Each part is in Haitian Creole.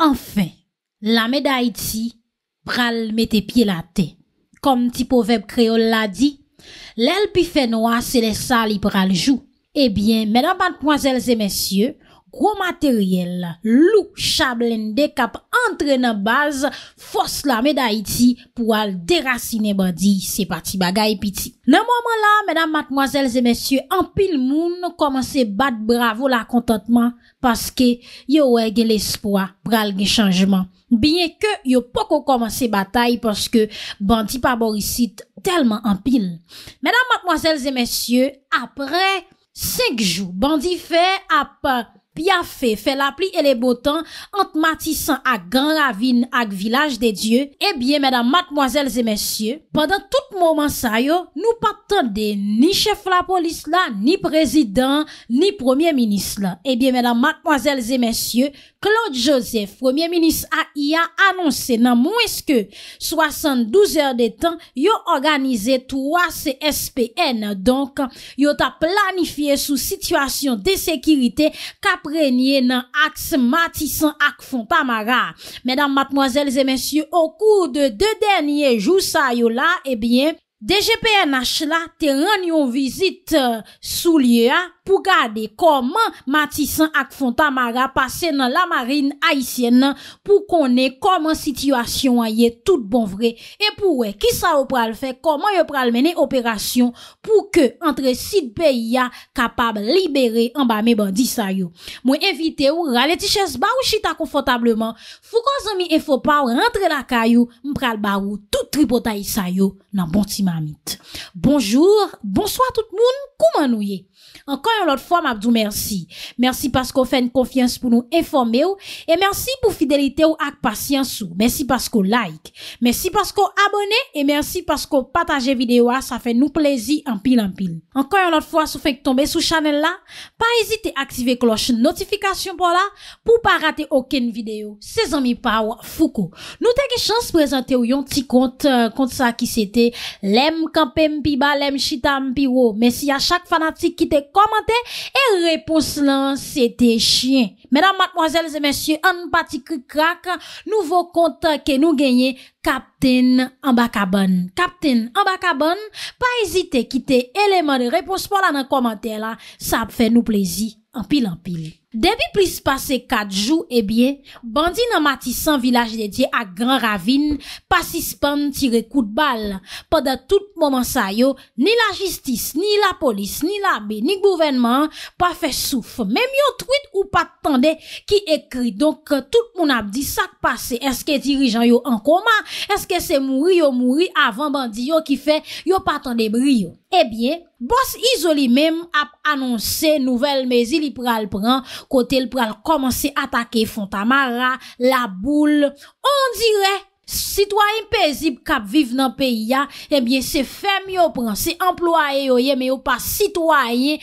Enfè, la meday ti, pral mette pi la te. Kom ti poveb kreol la di, lèl pi fè noa se lè sa li pral jou. Ebyen, mè nan batmwazèl zè mèsyè, kwa materyel, loup chablende kap antre nan baz fos la me da iti pou al derasine bandi se pati bagay piti. Nan mwaman la menam matmwazel zemesye, anpil moun komanse bat bravo la kontantman, paske yo wege l'espoi pral ge chanjman bine ke yo poko komanse batay paske bandi pa borisit telman anpil menam matmwazel zemesye apre sek jou bandi fe apak pya fe, fe la pli e le botan ant matisan ak gang ravine ak vilaj de dieu, e eh bie mèdam matmoazèl zè mèsyè, pandan tout mouman sa yo, nou patande ni chef la polis la, ni prezident, ni premier mènis la, e eh bie mèdam matmoazèl zè mèsyè, Claude Joseph, premier mènis a ia, anonsè nan mweske, soasan douzèr de tan, yo organize 3 CSPN, donk yo ta planifiye sou situasyon de sekirite, ka aprenye nan aks matisan ak fon pa mara. Medan matmoazelze mensyo, o kou de de denye jou sa yo la, e eh bien, DGPNH la, te ran yon vizit sou liye a, pou gade koman Matisan ak Fontamara pase nan la marine Aisyen nan pou kone koman situasyon a ye tout bon vre. E pou we, ki sa ou pral fe, koman yo pral mene operasyon pou ke entre sit peyi ya kapab libere an ba me bandi sayo. Mwen evite ou rale ti ches ba ou chita konfotableman, fou kon zami e fopaw rentre la kayo, mpral ba ou tout tripota yi sayo nan bonti mamit. Bonjour, bonsoi tout moun, kouman nou ye? Ankon yon lot fwa mabdou mersi Mersi paskou fèn konfians pou nou informe ou E mersi pou fidelite ou ak pasyans ou Mersi paskou like Mersi paskou abone E mersi paskou pataje videwa Sa fè nou plezi anpil anpil Ankon yon lot fwa sou fèk tombe sou chanel la Pa ezite aktive kloche notifikasyon pou la Pou pa rate oken videyo Se zanmi pa ou fuko Nou teke chans prezante ou yon ti kont Kont sa ki se te Lem kampem pi ba, lem chita mpi wo Mersi a chak fanatik ki te komante, e repos lan se te chien. Mèdam, matmoazèl, zè mèsyè, an pati ki krak nouvo kontak ke nou genye Kapten Ambakabon. Kapten Ambakabon, pa ezite kite eleman de repos pou lan nan komante la, sa ap fè nou plezi, an pil an pil. Debi plis pase kat jou, e eh bie, bandi nan mati san vilaj dedye ak gran ravine, pa sispan tire kout bal. Pa da tout mouman sa yo, ni la jistis, ni la polis, ni la be, ni k bouvenman, pa fe souf. Mem yo truit ou pa tande ki ekri. Donk euh, tout moun ap di sak pase, eske dirijan yo an koma, eske se mouri yo mouri, avan bandi yo ki fe, yo pa tande bri yo. E eh bie, bos izoli mem ap anonse nouvel mezi lipral pran, kote l pral komanse atake fon tamara, la boule. On dire, sitwa impezib kap vive nan peyi ya, ebyen eh se fem yo pranse, employe yo ye, eh me yo pa sitwa ye,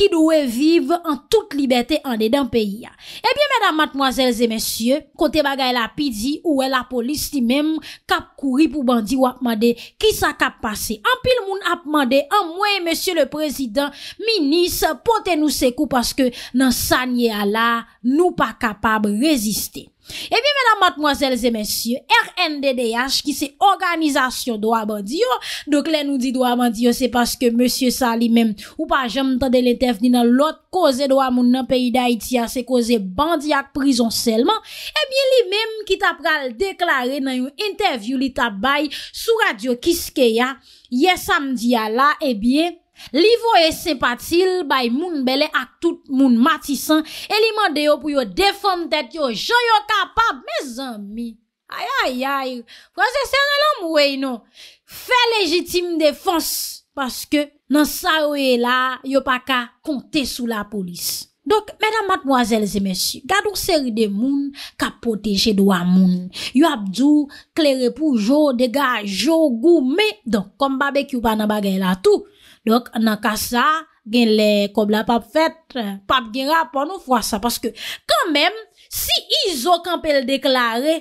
ki dwe vive an tout libetè an de dan peyi ya. Ebyen, mèdam, matmoazèlzè, mèsyè, kote bagay la pidi, ouè la polis li mèm, kap kouri pou bandi wap made, ki sa kap pase. An pil moun ap made, an mwen, mèsyè, le prezident, minis, pote nou sekou, paske nan sa nye ala, nou pa kapab reziste. Ebi mena matmozèl zè mèsyè, RNDDH ki se organizasyon doa bandiyo, dok lè nou di doa bandiyo se paske mèsyè sa li mèm ou pa jèm tande lè tefni nan lot koze doa moun nan peyi da iti ya se koze bandi ak prizon selman, ebi li mèm ki ta pral deklare nan yon interview li ta bay sou radio kiske ya ye samdi ya la ebiye, eh Livyo e se patil bay moun bele ak tout moun matisan E li mande yo pou yo defon tet yo, jo yo kapap Me zanmi, ayayay Kwa se seri lan mwey nou e, Fè legitim defons Paske nan sa yo e la, yo pa ka kontè sou la polis Dok, mèdam matmwazèl zè mèsy Gado seri de moun, ka potejè dwa moun Yo ap djou, klerè pou jò, dega jò, gou, mè Don, kom babè kyou pa nan bagè la tout Donk, nan ka sa, gen le kob la pap fet, pap gen rap an ou fwa sa. Paske, kan men, si izo kan pel deklare,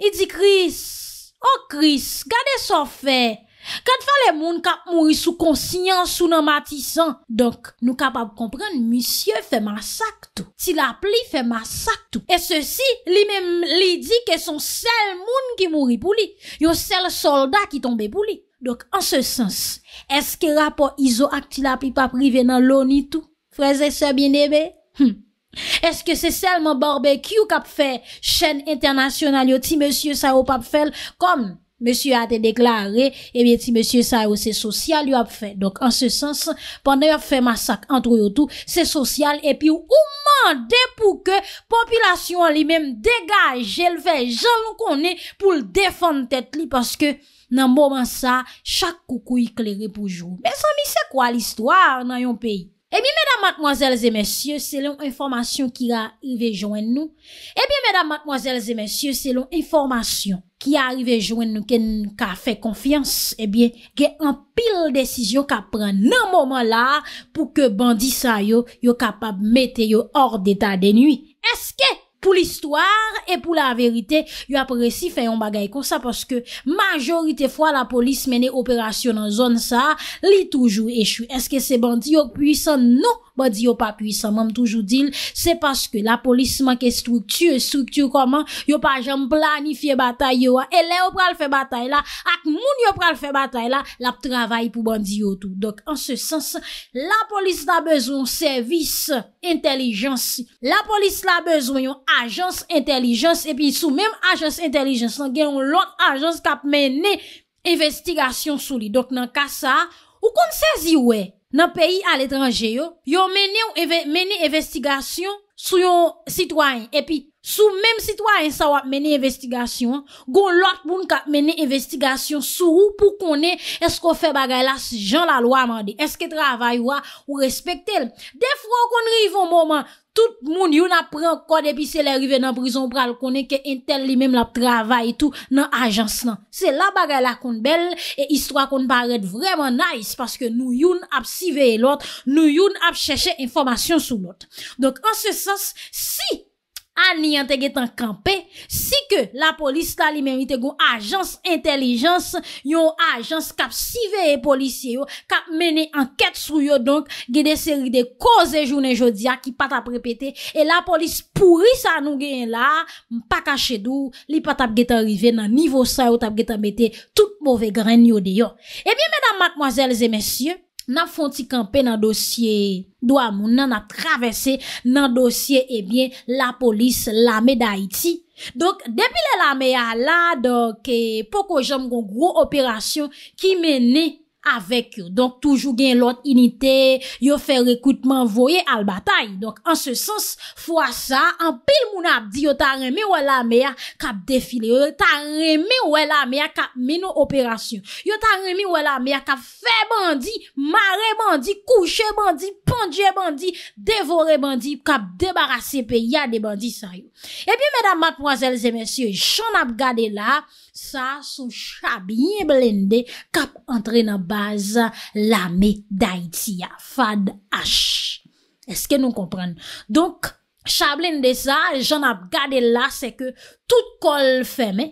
i di kris, o oh kris, gade so fe, kan fa le moun kap mouri sou konsinyan, sou nan matisan. Donk, nou kap ap kompren, misye fe masak tou. Ti la pli fe masak tou. E se si, li men li di ke son sel moun ki mouri pou li. Yo sel solda ki tombe pou li. Dok, an se sens, eske rapor izo aktila api paprive nan louni tou, freze se bin ebe? Eske se selman barbe kyou kap fe chen internasyonal yo ti monsye sa ou pap fel kom? Monsye a te deklare, e eh mi eti monsye sa yo oh, se sosyal yo ap fe. Donk an se sens, pande yo ap fe masak antro yo tou, se sosyal, epi yo ou mande pou ke popilasyon li menm degaje, jel ve jel nou konen pou l defon tet li, paske nan mouman sa, chak koukou yi kleri poujou. Mè san mi se kwa l'histoire nan yon peyi? E mi mèdam matmwazèl zè mèsyè, selon informasyon ki ra yi ve jwen nou, e eh mi mèdam matmwazèl zè mèsyè, selon informasyon, ki arive jwen nou ken ka fe konfians, ebyen, gen an pil desisyon ka pren nan mouman la pou ke bandi sa yo, yo kapab mette yo or deta de nwi. Eske! pou l'histoire e pou la verite, yo ap resi fè yon bagay kon sa, paske majorite fwa la polis mene operasyon an zon sa, li toujou echu. Eske se bandi yo pwisan? Non, bandi yo pa pwisan, mam toujou dil, se paske la polis manke struktu, struktu koman, yo pa jom planifiye batay yo, e le yo pral fè batay la, ak moun yo pral fè batay la, la ptravay pou bandi yo tou. Dok, an se sens, la polis la bezon servis, intelijansi, la polis la bezon yo, ajans entelijans epi sou mem ajans entelijans nan gen yon lot ajans kap mene investigasyon sou li. Dok nan kasa, ou kon sezi we nan peyi al etranje yo, yo mene mene investigasyon sou yon sitwany. Epi sou mem sitwany sa wap mene investigasyon, gon lot moun kap mene investigasyon sou ou pou konen esko fe bagay la jan la lwa mandi, eske travay wa ou respekte el. De fwo kon rive yon mouman, tout moun yon ap pren kode epi se le rive nan brison pral konen ke intel li mem la travay etou nan ajans nan. Se la bagay la kon bel e istwa kon baret vreman nice paske nou yon ap siveye lot, nou yon ap cheshe informasyon sou lot. Donk an se sens, si, An ni yante getan kampe, si ke la polis la li merite goun ajans, intelijans, yon ajans kap siveye polisye yo, kap mene anket sou yo donk, gede seri de koze jounen jodia ki pat ap repete, e la polis pouris anou gen la, mpa kache dou, li pat ap getan rive nan nivou sa yo tap getan bete tout mwove gren yo de yo. Ebyen medan matmoazelze mensyen, nan fon ti kampe nan dosye do amoun, nan nan travesse nan dosye, ebyen, eh la polis la me da iti. Donk, depi eh, le la me ya la, donk, poko jom kon gro operasyon ki meni Avèk yo, donk toujou gen lot inite, yo fè rekoutman voye al batay. Donk an se sens fwa sa, an pil moun ap di yo ta reme wè la mè ya kap defile, yo ta reme wè la mè ya kap mè nou operasyon, yo ta reme wè la mè ya kap fè bandi, mare bandi, kouche bandi, pandye bandi, devore bandi, kap debarase pe yade bandi sa yo. E pi mèdam matmwazèl zè mèsyè, joun ap gade la, Sa sou chablin de kap antre na baza la me da iti ya fad h. Eske nou kompren? Donk, chablin de sa, jen ap gade la se ke tout kol feme.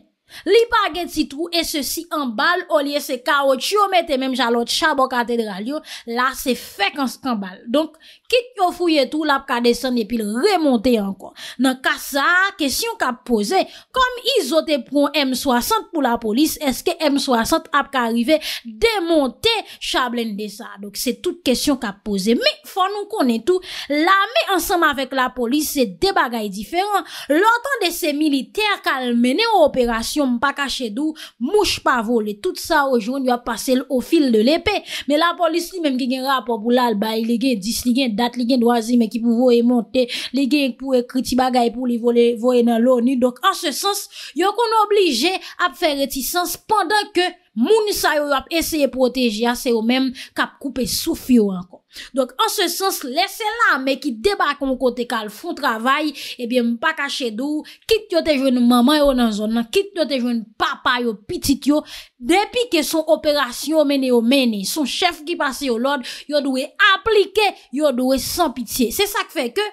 Li bagen si trou e se si an bal O liye se ka o tchiyo mette mem jalo Tcha bo katedra liyo La se fek an skan bal Donk kit yo fouye tou la ap ka desen E pil remonte ankon Nan ka sa kesyon ka pose Kom izote pron M60 pou la polis Eske M60 ap ka arrive Demonte chablen de sa Donk se tout kesyon ka pose Me fon nou konen tou La me ansam avek la polis se debaga E diferan lontan de se militer Kal mene o operasyon yon pa kache dou, mouch pa vole. Tout sa ojoun, yon pa selle o fil de lepe. Me la polis li menm gen rapo pou lal bay, le gen dis, le gen dat, le gen doazi men ki pou voe monte, le gen pou ekriti bagay pou li voe nan louni. Dok an se sens, yon kon oblije ap fe retisans pandan ke Mouni sa yo yo ap eseye proteji a se yo menm kap koupe souf yo an kon. Donk an se sens lese la me ki debak mou kote kal foun travay, ebyen mou pa kache dou, kit yo te jwen maman yo nan zon nan, kit yo te jwen papa yo pitit yo, depi ke son operasyon mene yo mene, son chef ki pase yo lod, yo dwe aplike, yo dwe san pitiye. Se sa kfe ke,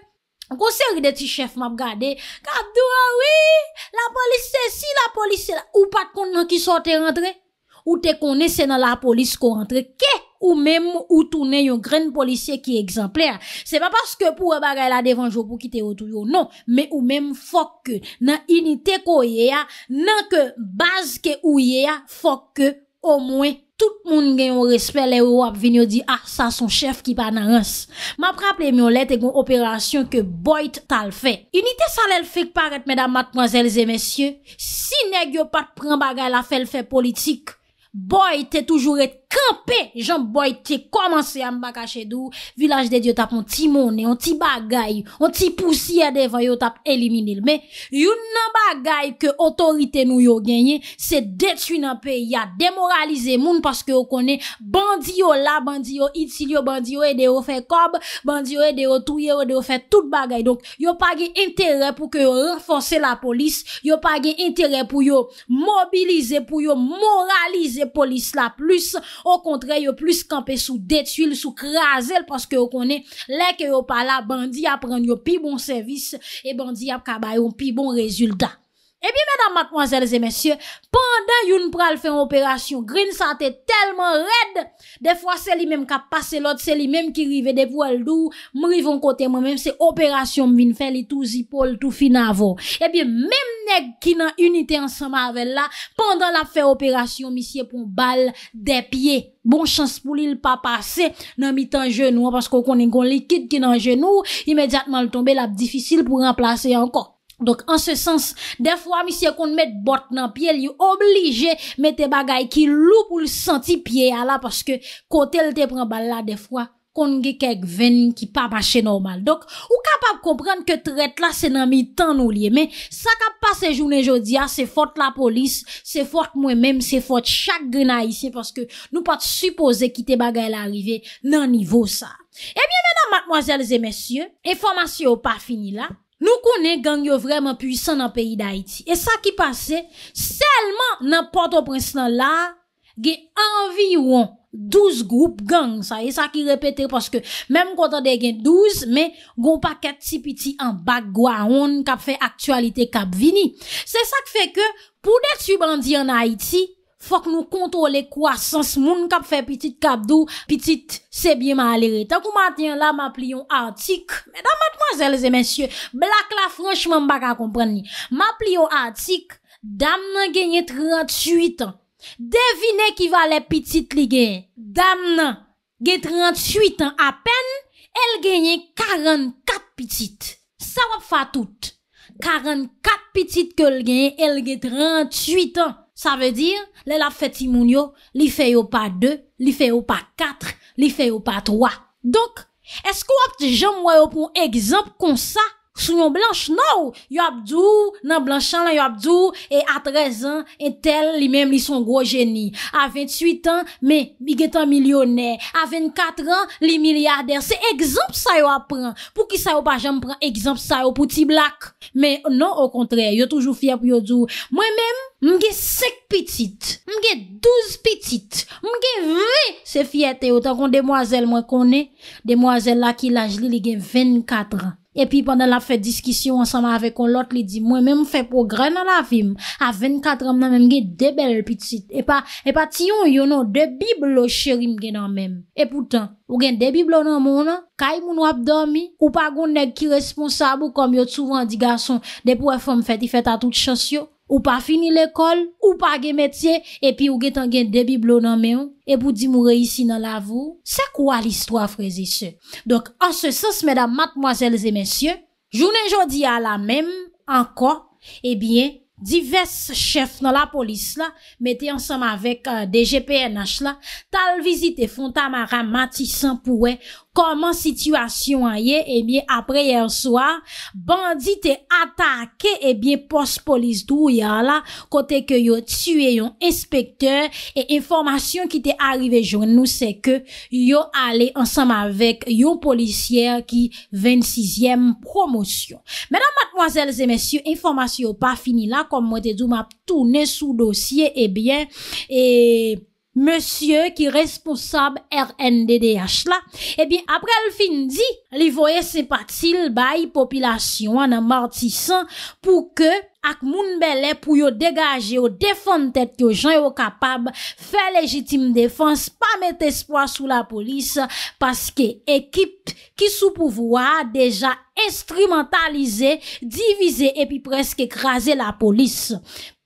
konseri de ti chef mab gade, kap dou a wii, la polise si, la polise la, ou pat kon nan ki sote rentre, Ou te konese nan la polis kon rentre. Ke ou mem ou toune yon gren polisye ki eksemple. Se pa paske pou e bagay la devanjou pou kite otou yo. Non, me ou mem fok ke nan inite ko ye ya. Nan ke baz ke ou ye ya, fok ke. Ou mwen, tout moun gen yon respel le ou ap vinyo di. Ah, sa son chef ki pa nan ans. Ma praple myon le te kon operasyon ke boyt tal fe. Inite sa lel fek paret, medan matmwazelze mesye. Si neg yo pat pren bagay la fel fe politik. Boy, te toujou ete. Kampè jan boy te komanse yam baka chedou, vilaj de diyo tapon ti mounè, on ti bagay, on ti poussi ya devan yo tap eliminil. Men, yon nan bagay ke otorite nou yo genye, se detu nan pe, ya demoralize moun, paske yo konè bandi yo la, bandi yo iti, yo bandi yo e de yo fe kob, bandi yo e de yo tuye, yo de yo fe tout bagay. Donk, yo pa gen interè pou ke yo renfonse la polis, yo pa gen interè pou yo mobilize, pou yo moralize polis la pluss, Ou kontre yo plus kampe sou detuil, sou kreazel paske yo kone lek yo pala bandi apren yo pi bon servis e bandi ap kabayon pi bon rezultat. E bi mena madmanzelze mensyo, pandan yon pral fèm operasyon, grin sa te telman red, defwa se li menm ka pase lot, se li menm ki rive de pou al dou, m rive an kote, m menm se operasyon m vin fè li tou zipol, tou finavo. E bi menm neg ki nan unitè an sa mavel la, bon pandan la fèm operasyon, mi sye pou bal de piye. Bon chans pou li l pa pase, nan mi tan genou, an pas konen kon likid ki nan genou, imedjatman l tombe la bdifisil pou ramplase an kok. Dok an se sens, defwa misye kon met bot nan pie, li yo oblije met te bagay ki lou pou li senti pie ya la Paske kote l te pren bal la defwa kon ge kek ven ki pa mache normal Dok ou kapap komprende ke tret la se nan mi tan ou liye Men, sa kap pase jounen jodia, se fort la polis, se fort mwen men, se fort chak gena isye Paske nou pat suppose ki te bagay la arrive nan nivo sa Ebyen eh nanan matmoazelze mesye, informasyon pa fini la Nou konen gang yo vreman pwisan nan peyi d'Haïti. E sa ki pase, selman nan Port-au-Prince nan la, gen anvi yon 12 goup gang. Sa e sa ki repete, paske menm konta de gen 12, men goupa ket tipiti an bak gwa on, kap fe aktualite kap vini. Se sa ki fe ke, pou detu bandi an Haïti, Fok nou kontrole kwa sans moun kap fe pitit kapdou, pitit sebyen ma alire. Takou matyen la ma pliyon artik, mè damat mozèl zè mèsyè, blak la franchman baka kompren ni. Ma pliyon artik, dam nan genye 38 an. Devine ki valè pitit li genye. Dam nan genye 38 an apen, el genye 44 pitit. Sa wap fa tout. 44 pitit ke l genye, el genye 38 an. Sa ve dir, le la feti moun yo, li feyo pa 2, li feyo pa 4, li feyo pa 3. Donk, eskou ap di jan mwen yo pou egzamp kon sa? Sou yon blanche nou, yon abdou, nan blanche chan lan yon abdou, e a 13 an, etel, li menm li son gro geni. A 28 an, men, i getan milyoner. A 24 an, li milyarder. Se ekzamp sa yon apren. Pou ki sa yon pajan mpren, ekzamp sa yon pouti blak. Men, non o kontre, yon toujou fiyan pou yon djou. Mwen menm, mge sek pitit, mge douz pitit, mge vwe. Se fiyan teyo, ta kon demwazel mwen konen, demwazel la ki laj li li gen 24 an. Epi pandan la fè diskisyon ansanman avè kon lot li di mwen mèm fè progrè nan la vim a 24 am nan mèm gen debèl pitit. Epi ti yon yon nou debiblo chèrim gen nan mèm. Epoutan, ou gen debiblo nan mounan, kaj moun wap domi, ou pa goun neg ki responsabou kom yo souvan di gason depou e fèm fèt, i fèt a tout chans yo. Ou pa fini l'ekol, ou pa ge metye, epi ou ge tan gen debiblo nan meyon, epi ou e di moure isi nan la vou, se kwa l'istwa frezise? Dok, an se sens, mèdam, matmoazèles et mèsyè, jounen jodi a la mèm, anko, ebyen, divers chef nan la polis la, meti ansam avèk euh, DGPNH la, tal vizite fonta maram mati san pouè, Koman sitwasyon a ye, ebyen eh apre yer swa, bandite atake ebyen eh pospolis dwo ya la, kote ke yo tsywe yon inspektor, e informasyon ki te arrive joun nou se ke yo ale ansam avek yon polisyer ki 26yem promosyon. Menan matmoazel zemesyo, informasyon pa fini la, kom mwete dwo map toune sou dosye ebyen, eh e... Monsye ki responsab RNDDH la Ebi eh apre al fin di Li voye se patil bay popilasyon an amortisan Pou ke ak moun belè pou yo degaje Yo defan tet yo jan yo kapab Fè legitim defans Pa met espwa sou la polis Paske ekip ki sou pouvoa Deja instrumentalize Divize epi preske krasi la polis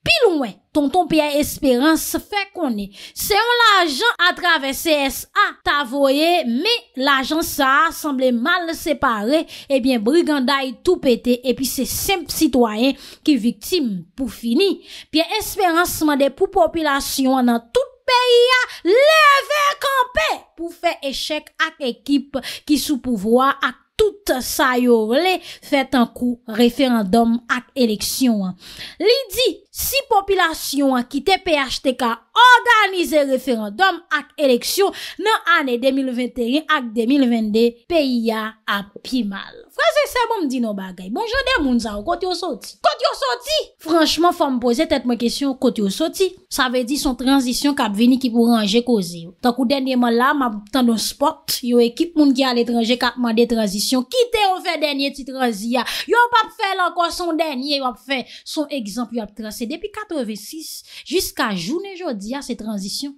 Pi louen ton ton piye esperanse fè konè. Se yon l'ajan a travè CS a tavoyè, me l'ajan sa a semblè mal separe, ebyen eh briganda yi tou pète, epi se sem sitwayen ki viktim pou fini. Piye esperanse man de pou populasyon nan tout peyi a leve kampè pou fè echèk ak ekip ki sou pouvoa ak tout sa yor le fet an kou referandom ak eleksyon an. Li di, si popilasyon an ki te pe achete ka organize referandom ak eleksyon nan ane 2021 ak 2022, pe ya api mal. Fransese moun di nou bagay. Bonjode moun za ou, koti yo soti? Koti yo soti? Franschman fò m posè tèt mwen kesyon, koti yo soti? Sa ve di son tranzisyon kap veni ki pou ranger kozi. Tak ou denye moun la m ap tando spot, yo ekip moun ki al etranje kap man de tranzisyon ki Ki te ou fe denye titranzi ya? Yo ou pa fe lanko son denye ou ap fe son ekzamp yo ap trase. Depi 86, jiska joun e jodi ya se tranzisyon.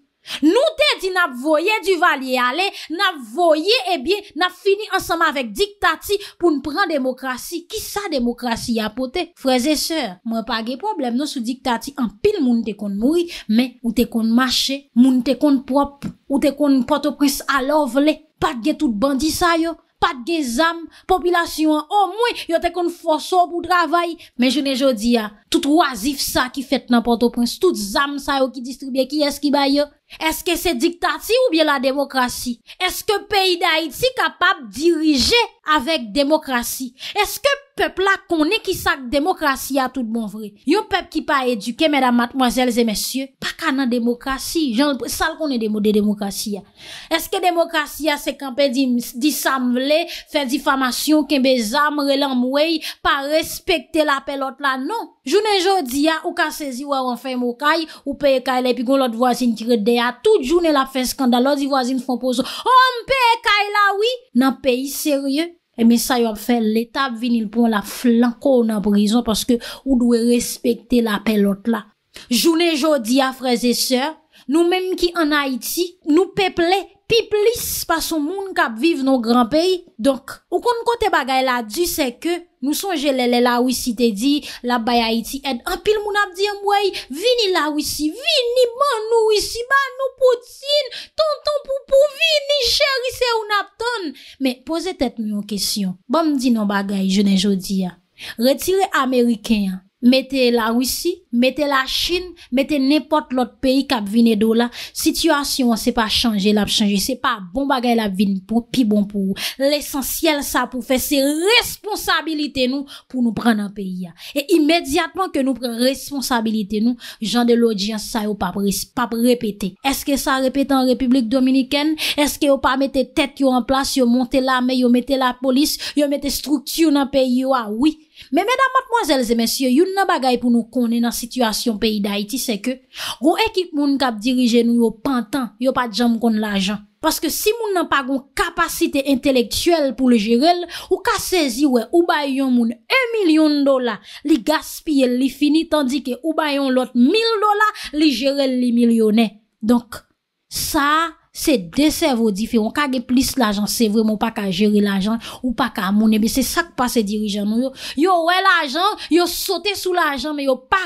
Nou te di nap voye du vali e ale, nap voye e eh bie, nap fini ansama vek diktati pou nou pran demokrasi. Ki sa demokrasi ya pote? Freze se, mwen pa ge problem nou sou diktati. An pil moun te kon mouri, men, moun te kon mache, moun te kon prop, moun te kon potopris alovle. Pat ge tout bandi sayo. Pat ge zam, popilasyon, o oh, mwen, yo te kon foso pou travay. Men je ne jo di ya, tout wazif sa ki fet nan Port-au-Prince, tout zam sa yo ki distribye, ki es ki baye. Eske se diktati ou bie la demokrasi? Eske peyi da iti kapap dirije avek demokrasi? Eske pep la konen ki sak demokrasi a tout bon vre? Yon pep ki pa eduke, mèdam, matmojèlze, mèsyè, pa ka nan demokrasi? Jan, sal konen de demokrasi a. Eske demokrasi a se kampe disamvle, fe difamasyon, kembe zamre, lan mwey, pa respekte la pe lot la? Non! Jounen jodi a, ou ka sezi wè an fè mokay, ou peye kailè, pi kon lot vwazin ki redè, A tout joun el ap fè skandal Lò di vwazin fon pozo Ompe oh, kaila wii Nan peyi serye Eme eh sa yon fè letap vin Il pon la flanko nan brison Paske ou dwe respekte la pelot la Joun e jodi a freze sè Nou menm ki an Haiti Nou peple pi plis Passo moun kap viv nou gran peyi Donk Ou kon kote bagay la di se ke Nou sonje lè lè la wisi te di, la bayay ti ed apil moun ap di an mway, vini la wisi, vini ban nou wisi, ban nou potin, ton ton pou pou vini, chè risè ou nap ton. Me, pose tet moun kesyon. Bon mdi nan bagay, jene jodi ya. Retire Ameriken ya. Mette la Rusi, mette la Chin, mette nepot lot peyi kap vine do la Sityasyon se pa chanje, lap chanje, se pa bon bagay la vin, pi bon pou L'esensyel sa pou fe, se responsabilite nou pou nou pren nan peyi ya E imediatman ke nou pren responsabilite nou, jan de l'odjian sa yo pa repete Eske sa repete an Republik Dominikene? Eske yo pa mette tet yo an plas, yo monte la me, yo mette la polis, yo mette ah struktu nan peyi yo a wik Me mèdam matmoazèl zè mèsyè, yon nan bagay pou nou konen nan situasyon peyi da iti, se ke, go ekip moun kap dirije nou yo pantan, yo pa djam kon l'ajan. Paske si moun nan pa goun kapasite entelektuel pou le jirel, ou ka sezi we, ou bayon moun 1 milyon dola, li gaspye li fini, tandike ou bayon lot 1000 dola, li jirel li milyonè. Donk, sa... Se desevo diferon, ka ge plis l'ajan, se vremen ou pa ka jere l'ajan, ou pa ka mounen, be se sak pa se dirijan nou yo. Yo we l'ajan, yo sote sou l'ajan, me yo pa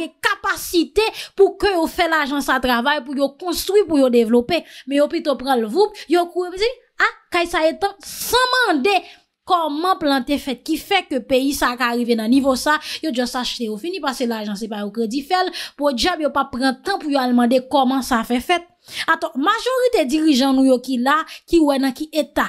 ge kapasite pou ke yo fe l'ajan sa travay, pou yo konstruy, pou yo devlope. Me yo pito pran l'voup, yo kouye, be se, a, ah, kaj sa etan, san mande, koman plante fet, ki fe ke peyi sa ka arrive nan nivo sa, yo djo sa chete, yo fini pase l'ajan, se pa yo kredi fel, pou di jab yo pa pren tan pou yo ale mande koman sa fe fet. Ato, majori de dirijan nou yo ki la, ki wè nan ki eta,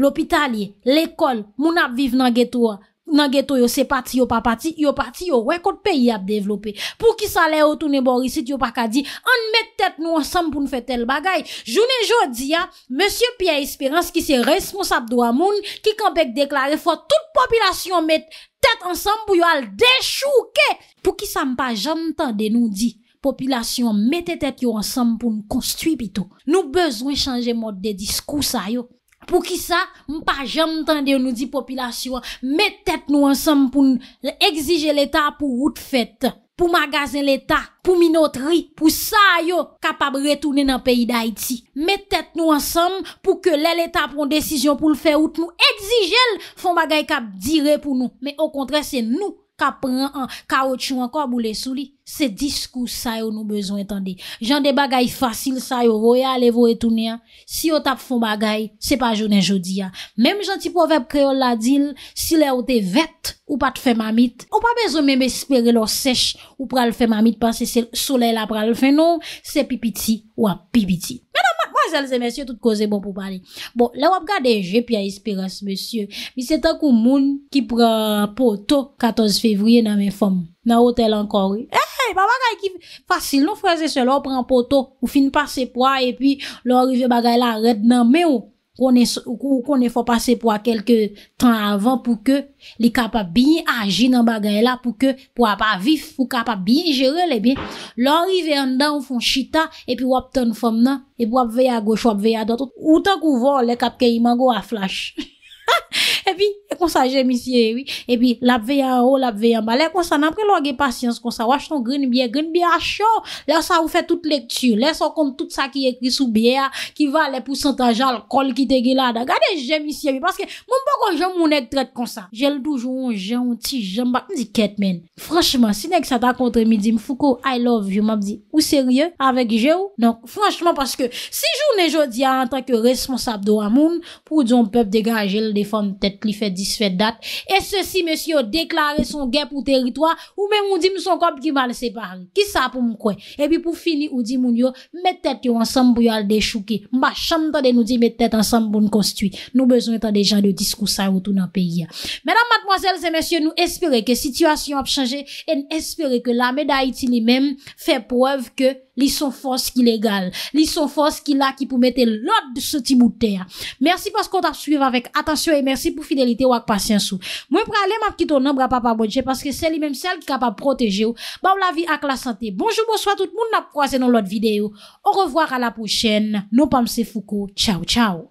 l'opitalye, l'ekol, moun ap viv nan geto yo, nan geto yo, se pati yo pa pati, yo pati yo, wè kote peyi ap devlopè. Pou ki sa lè yo toune borisit, yo pa ka di, an met tèt nou ansam pou nou fè tel bagay. Jounen jò di ya, M. Pierre Espérance ki se resmous ap do amoun, ki kan pek deklare, fòt tout popilasyon met tèt ansam pou yo al dechouke. Pou ki sa mpa jantan de nou di. Popilasyon mette tèt yo ansam pou nou konstuit pito. Nou bezwen chanje mod de diskous a yo. Pou ki sa, mpa janm tende yo nou di populasyon mette tèt nou ansam pou nou egzije l'Etat pou out fèt. Pou magazen l'Etat, pou minotri, pou sa yo kapab retounen an peyi d'Haïti. Mette tèt nou ansam pou ke lè l'Etat pon desisyon pou l'fè out nou egzije l'fon bagay kap dire pou nou. Me o kontre se nou. ka pren an kaotchou an, kwa mbou lesou li, se diskou sa yo nou bezon etande. Jan de bagay fasil sa yo, voya levo etounia, e si yo tap fon bagay, se pa jounen joudiya. Mem janti proverb kreol la dil, si le ou te vet, ou pa te fe mamit, ou pa bezon meme espere lor sech, ou pral fe mamit, panse se sole la pral fe nou, se pipiti, wap pipiti. Mwen an, Basèl zè mèsyè, tout ko zè bon pou palè. Bon, lè wap gade jè pi a espérance, mèsyè. Mi sè tan kou moun ki pran pòto 14 fevriye nan men fòm. Nan hotel ankor. E, e, ba bagay ki fasil. Non fwese se lò pran pòto ou fin pasèpwa e pi lò rive bagay la red nan men wò. Ou kon e fwa pase pou a kelke tan avan pou ke li kapap bin aji nan bagay la pou ke pou a pa vif ou kapap bin jere le bin. Lori ve yon dan ou fon chita e pi wap ton fom nan e pi wap ve ya gwoch wap ve ya dotot. Ou tan kou van le kapke imango a flash. E pi, e kon sa jemisye, e pi, e pi, lapveyan o, lapveyan ba, le kon sa nan preloge pasyans kon sa, wach ton gren biye, gren biye asho, le sa ou fe tout lektu, le sa ou kon tout sa ki ekri sou biye a, ki va le pou santa jan, l kol ki te gila, da gade jemisye, e pi, paske, moun pa kon jem moun ek tret kon sa, jel doujou, jen, ti, jen, bak, m di ket men, franchman, si nek sa ta kontre mi di, m fou ko, I love you, m ap di, ou serye, avek jè ou, nan, franchman, paske, si joun e jodi a, an tak responsab do amoun, li fait 17 date Et ceci, monsieur, a déclaré son guerre pour territoire, ou même on dit, son corps qui mal séparé. Qui ça pour quoi Et puis, pour finir, ou dit, moun yo, mettez tête ensemble pour aller déchouquer. Mba, chambre de nous dit, mettez tête ensemble pour nous construire. Nous besoin des gens de discours ça autour dans pays. Mesdames, mademoiselles et messieurs, nous espérons que la situation a changé et espérons que l'armée d'Haïti lui-même fait preuve que li son fos ki legal, li son fos ki la ki pou mette lot de soti moutè ya. Mersi pas kon tap suiv avèk. Atansyon e mersi pou fidelite wak pasyansou. Mwen pralèm ap ki ton nombre ap ap abonje paske se li menm sel ki kap ap proteje ou ba ou la vi ak la sante. Bonjou bonsoit tout moun ap kroase nou lot videyo. Ou revoar a la pouchèn. Nou pamse foukou. Tchao tchao.